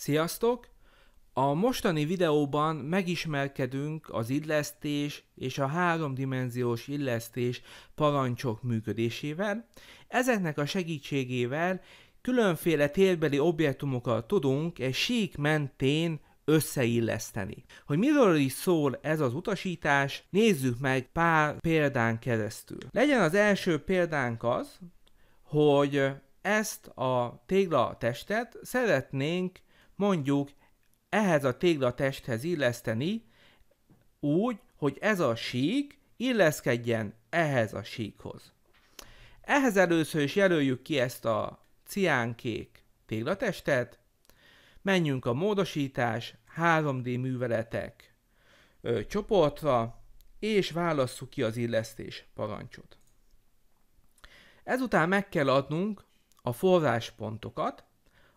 Sziasztok! A mostani videóban megismerkedünk az illesztés és a háromdimenziós illesztés parancsok működésével. Ezeknek a segítségével különféle térbeli objektumokat tudunk egy sík mentén összeilleszteni. Hogy miről is szól ez az utasítás, nézzük meg pár példán keresztül. Legyen az első példánk az, hogy ezt a tégla testet szeretnénk mondjuk ehhez a téglatesthez illeszteni úgy, hogy ez a sík illeszkedjen ehhez a síkhoz. Ehhez először is jelöljük ki ezt a ciánkék téglatestet, menjünk a módosítás, 3D műveletek ö, csoportra, és válasszuk ki az illesztés parancsot. Ezután meg kell adnunk a forráspontokat,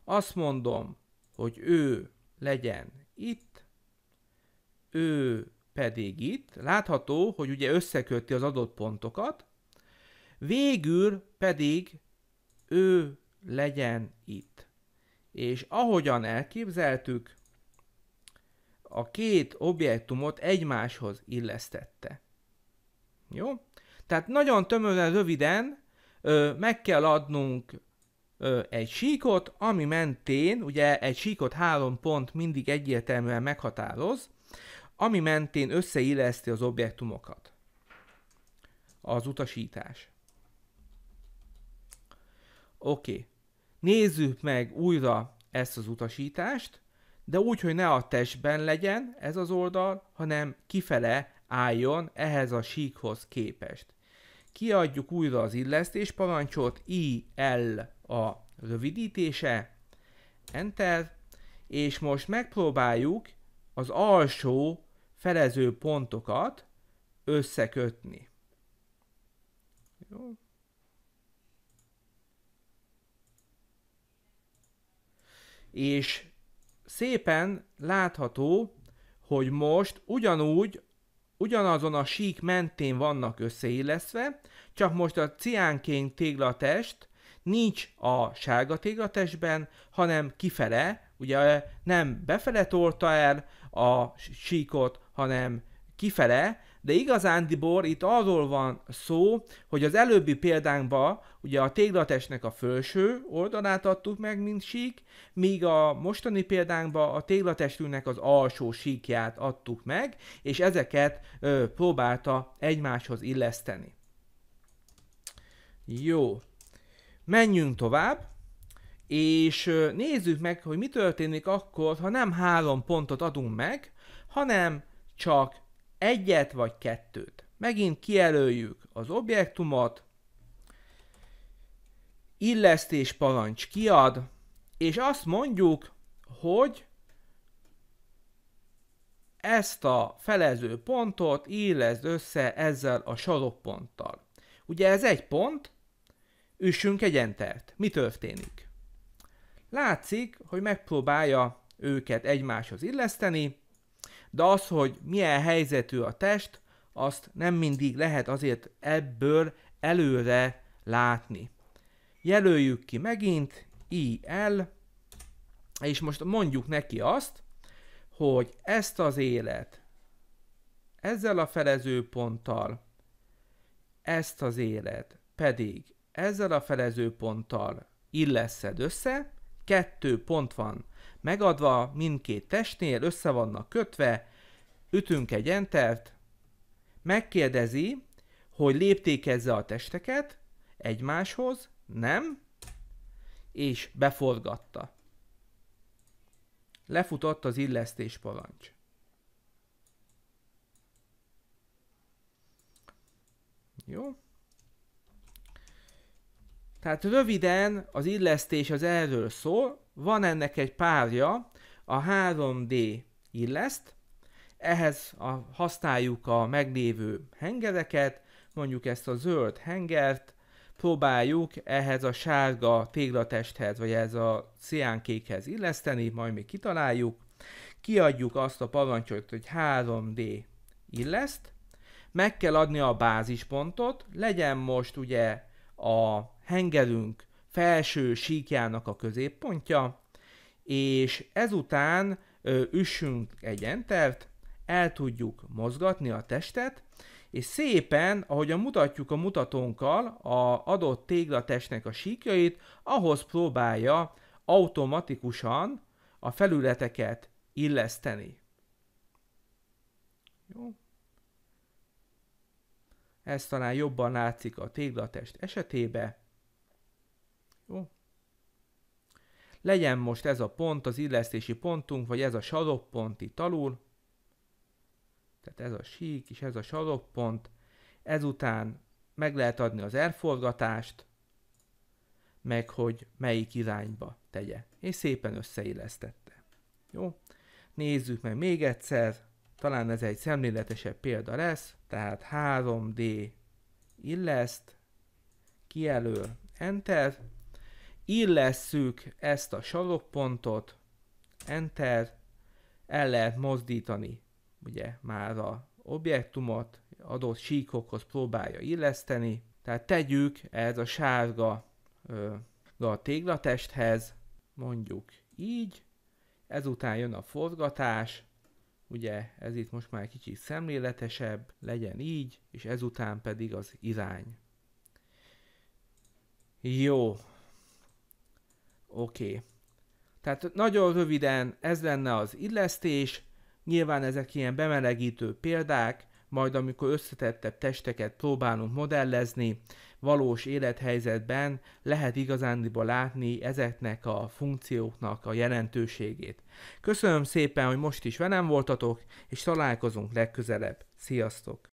azt mondom hogy ő legyen itt, ő pedig itt. Látható, hogy ugye összekötti az adott pontokat, végül pedig ő legyen itt. És ahogyan elképzeltük, a két objektumot egymáshoz illesztette. Jó? Tehát nagyon tömören, röviden ö, meg kell adnunk ö, egy síkot, ami mentén, ugye egy síkot három pont mindig egyértelműen meghatároz, ami mentén összeilleszti az objektumokat. Az utasítás. Oké. Okay. Nézzük meg újra ezt az utasítást, de úgy, hogy ne a testben legyen ez az oldal, hanem kifele álljon ehhez a síkhoz képest kiadjuk újra az illesztés parancsot, IL a rövidítése, Enter, és most megpróbáljuk az alsó felező pontokat összekötni. Jó. És szépen látható, hogy most ugyanúgy ugyanazon a sík mentén vannak összeilleszve, csak most a ciánkén téglatest nincs a sárga téglatestben, hanem kifele, ugye nem befele tolta el a síkot, hanem kifele, de igazándiból itt arról van szó, hogy az előbbi példánkban ugye a téglatestnek a felső oldalát adtuk meg, mint sík, míg a mostani példánkban a téglatestünknek az alsó síkját adtuk meg, és ezeket ö, próbálta egymáshoz illeszteni. Jó, menjünk tovább, és nézzük meg, hogy mi történik akkor, ha nem három pontot adunk meg, hanem csak egyet vagy kettőt. Megint kijelöljük az objektumot, illesztés parancs kiad, és azt mondjuk, hogy ezt a felező pontot illeszd össze ezzel a sarokponttal. Ugye ez egy pont, üssünk egy entert. Mi történik? Látszik, hogy megpróbálja őket egymáshoz illeszteni, de az, hogy milyen helyzetű a test, azt nem mindig lehet azért ebből előre látni. Jelöljük ki megint IL, és most mondjuk neki azt, hogy ezt az élet ezzel a felezőponttal, ezt az élet pedig ezzel a felezőponttal illeszed össze, kettő pont van megadva, mindkét testnél össze vannak kötve, ütünk egy entert, megkérdezi, hogy léptékezze a testeket egymáshoz, nem, és beforgatta. Lefutott az illesztés parancs. Jó. Tehát röviden az illesztés az erről szól, van ennek egy párja, a 3D illeszt, ehhez a, használjuk a meglévő hengereket, mondjuk ezt a zöld hengert, próbáljuk ehhez a sárga téglatesthez, vagy ez a ciánkékhez illeszteni, majd még kitaláljuk, kiadjuk azt a parancsot, hogy 3D illeszt, meg kell adni a bázispontot, legyen most ugye a hengerünk felső síkjának a középpontja, és ezután ö, üssünk egy entert, el tudjuk mozgatni a testet, és szépen, ahogyan mutatjuk a mutatónkkal a adott téglatestnek a síkjait, ahhoz próbálja automatikusan a felületeket illeszteni. Jó. Ez talán jobban látszik a téglatest esetében. Jó? Legyen most ez a pont az illesztési pontunk, vagy ez a sarokpont itt alul. Tehát ez a sík és ez a sarokpont. Ezután meg lehet adni az elforgatást, meg hogy melyik irányba tegye. És szépen összeillesztette. Jó? Nézzük meg még egyszer, talán ez egy szemléletesebb példa lesz, tehát 3D illeszt, kijelöl, enter, illesszük ezt a sarokpontot, Enter, el lehet mozdítani ugye már a objektumot, adott síkokhoz próbálja illeszteni, tehát tegyük ez a sárga ö, a téglatesthez, mondjuk így, ezután jön a forgatás, ugye ez itt most már kicsit szemléletesebb, legyen így, és ezután pedig az irány. Jó, Oké. Okay. Tehát nagyon röviden ez lenne az illesztés, nyilván ezek ilyen bemelegítő példák, majd amikor összetettebb testeket próbálunk modellezni, valós élethelyzetben lehet igazándiból látni ezeknek a funkcióknak a jelentőségét. Köszönöm szépen, hogy most is velem voltatok, és találkozunk legközelebb. Sziasztok!